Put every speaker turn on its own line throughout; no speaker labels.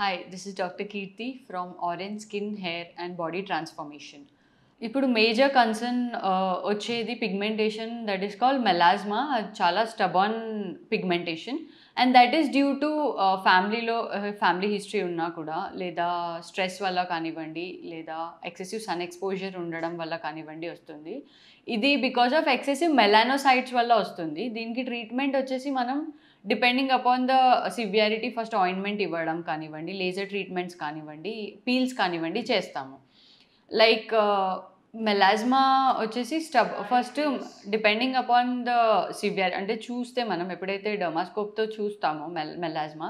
hi this is doctor Keerthi from Orange skin hair and body transformation ఇప్పుడు major concern వచ్చేది pigmentation that is called melasma చాలా stubborn pigmentation and that is due to ఫ్యామిలీలో family history ఉన్నా కూడా లేదా stress వల్ల కానివ్వండి లేదా ఎక్సెసివ్ సన్ ఎక్స్పోజర్ ఉండడం వల్ల కానివ్వండి వస్తుంది ఇది బికాజ్ ఆఫ్ ఎక్సెసివ్ మెలానోసైట్స్ వల్ల వస్తుంది దీనికి ట్రీట్మెంట్ వచ్చేసి మనం depending upon the severity first ointment ఇవ్వడం కానివ్వండి లేజర్ ట్రీట్మెంట్స్ కానివ్వండి పీల్స్ కానివ్వండి చేస్తాము లైక్ uh, మెలాజ్మా వచ్చేసి stub first depending upon the severe అంటే చూస్తే మనం ఎప్పుడైతే డొమాస్కోప్తో చూస్తామో మె మెలాజ్మా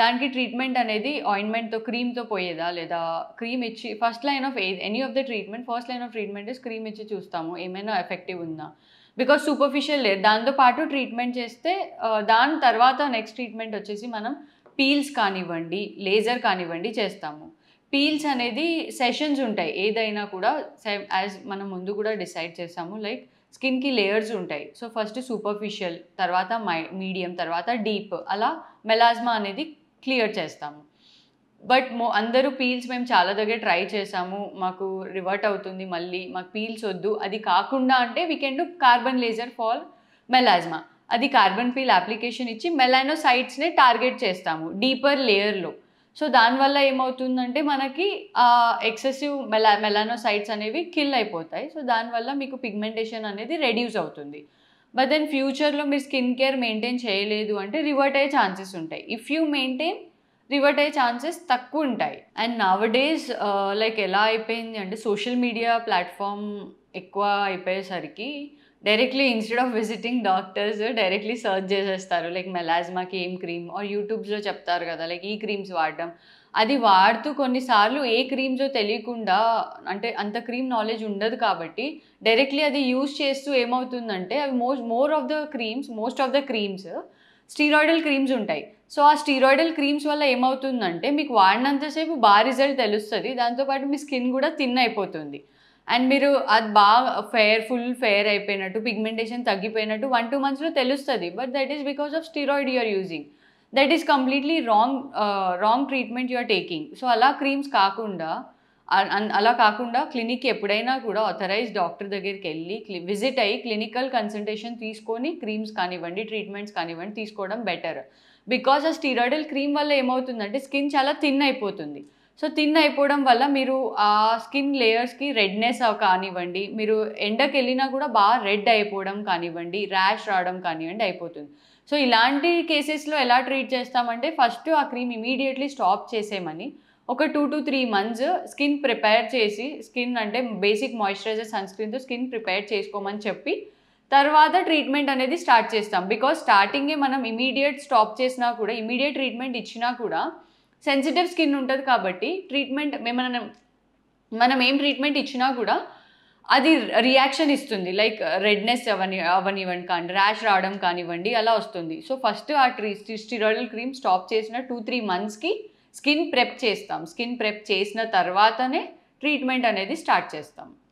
దానికి ట్రీట్మెంట్ అనేది ఆయింట్మెంట్తో క్రీమ్తో పోయేదా లేదా క్రీమ్ ఇచ్చి first line of any of the treatment first line of treatment is cream ఇచ్చి చూస్తాము ఏమైనా ఎఫెక్టివ్ ఉందా బికాస్ సూపర్ఫిషియల్ లేదు దాంతో పాటు ట్రీట్మెంట్ చేస్తే దాని తర్వాత నెక్స్ట్ ట్రీట్మెంట్ వచ్చేసి మనం పీల్స్ కానివ్వండి లేజర్ కానివ్వండి చేస్తాము పీల్స్ అనేది సెషన్స్ ఉంటాయి ఏదైనా కూడా యాజ్ మనం ముందు కూడా డిసైడ్ చేసాము లైక్ స్కిన్కి లేయర్స్ ఉంటాయి సో ఫస్ట్ సూపర్ఫిషియల్ తర్వాత మై మీడియం తర్వాత డీప్ అలా మెలాజ్మా అనేది క్లియర్ చేస్తాము బట్ మో అందరూ పీల్స్ మేము చాలా దగ్గర ట్రై చేసాము మాకు రివర్ట్ అవుతుంది మళ్ళీ మాకు పీల్స్ వద్దు అది కాకుండా అంటే we can do carbon laser for melasma అది కార్బన్ పీల్ అప్లికేషన్ ఇచ్చి సైట్స్ని టార్గెట్ చేస్తాము డీపర్ లేయర్లో సో దానివల్ల ఏమవుతుందంటే మనకి ఆ ఎక్సెసివ్ మెలా మెలానోసైట్స్ అనేవి కిల్ అయిపోతాయి సో దానివల్ల మీకు పిగ్మెంటేషన్ అనేది రెడ్యూస్ అవుతుంది బట్ దెన్ ఫ్యూచర్లో మీరు స్కిన్ కేర్ మెయింటైన్ చేయలేదు అంటే రివర్ట్ అయ్యే ఛాన్సెస్ ఉంటాయి ఇఫ్ యూ మెయింటైన్ రివర్ట్ అయ్యే ఛాన్సెస్ తక్కువ ఉంటాయి అండ్ నవ్ డేస్ లైక్ ఎలా అయిపోయింది అంటే సోషల్ మీడియా ప్లాట్ఫామ్ ఎక్కువ అయిపోయేసరికి directly instead of visiting doctors directly search చేసేస్తారు లైక్ మెలాజ్మాకి ఏం క్రీమ్ ఆర్ యూట్యూబ్స్లో చెప్తారు కదా లైక్ ఈ క్రీమ్స్ వాడడం అది వాడుతూ కొన్నిసార్లు ఏ క్రీమ్సో తెలియకుండా అంటే అంత క్రీమ్ నాలెడ్జ్ ఉండదు కాబట్టి డైరెక్ట్లీ అది యూజ్ చేస్తూ ఏమవుతుందంటే అవి most more of the creams most of the creams steroidal creams ఉంటాయి సో ఆ స్టీరాయిడల్ క్రీమ్స్ వల్ల ఏమవుతుందంటే మీకు వాడినంతసేపు బాగా రిజల్ట్ తెలుస్తుంది దాంతోపాటు మీ స్కిన్ కూడా థిన్ అయిపోతుంది అండ్ మీరు అది బాగా ఫెయిర్ ఫుల్ ఫెయిర్ అయిపోయినట్టు పిగ్మెంటేషన్ తగ్గిపోయినట్టు వన్ టూ మంత్స్లో తెలుస్తుంది but that is because of steroid you're using that is completely wrong wrong treatment you're taking so అలా క్రీమ్స్ కాకుండా అలా కాకుండా క్లినిక్ ఎప్పుడైనా కూడా ఆథరైజ్ డాక్టర్ దగ్గరికి వెళ్ళి విజిట్ అయ్యి క్లినికల్ కన్సల్టేషన్ తీసుకొని క్రీమ్స్ కానివ్వండి ట్రీట్మెంట్స్ కానివ్వండి తీసుకోవడం బెటర్ బికాస్ ఆ స్టీరాయిడల్ క్రీమ్ వల్ల ఏమవుతుందంటే స్కిన్ చాలా థిన్ అయిపోతుంది సో థిన్ అయిపోవడం వల్ల మీరు ఆ స్కిన్ లేయర్స్కి రెడ్నెస్ కానివ్వండి మీరు ఎండకి వెళ్ళినా కూడా బాగా రెడ్ అయిపోవడం కానివ్వండి ర్యాష్ రావడం కానివ్వండి అయిపోతుంది సో ఇలాంటి కేసెస్లో ఎలా ట్రీట్ చేస్తామంటే ఫస్ట్ ఆ క్రీమ్ ఇమీడియట్లీ స్టాప్ చేసేయమని ఒక two to three months skin prepare చేసి స్కిన్ అంటే బేసిక్ మాయిశ్చరైజర్ సన్ స్క్రీన్తో స్కిన్ ప్రిపేర్ చేసుకోమని చెప్పి తర్వాత ట్రీట్మెంట్ అనేది స్టార్ట్ చేస్తాం బికాజ్ స్టార్టింగే మనం ఇమీడియట్ స్టాప్ చేసినా కూడా ఇమీడియట్ ట్రీట్మెంట్ ఇచ్చినా కూడా సెన్సిటివ్ స్కిన్ ఉంటుంది కాబట్టి ట్రీట్మెంట్ ఏమైనా మనం ఏం ట్రీట్మెంట్ ఇచ్చినా కూడా అది రియాక్షన్ ఇస్తుంది లైక్ రెడ్నెస్ అవని అవనివ్వండి కానీ ర్యాష్ రావడం కానివ్వండి అలా వస్తుంది సో ఫస్ట్ ఆ ట్రీ స్టిరాయిడల్ క్రీమ్ స్టాప్ చేసిన టూ త్రీ మంత్స్కి స్కిన్ ప్రెప్ చేస్తాం స్కిన్ ప్రెప్ చేసిన తర్వాతనే ట్రీట్మెంట్ అనేది స్టార్ట్ చేస్తాం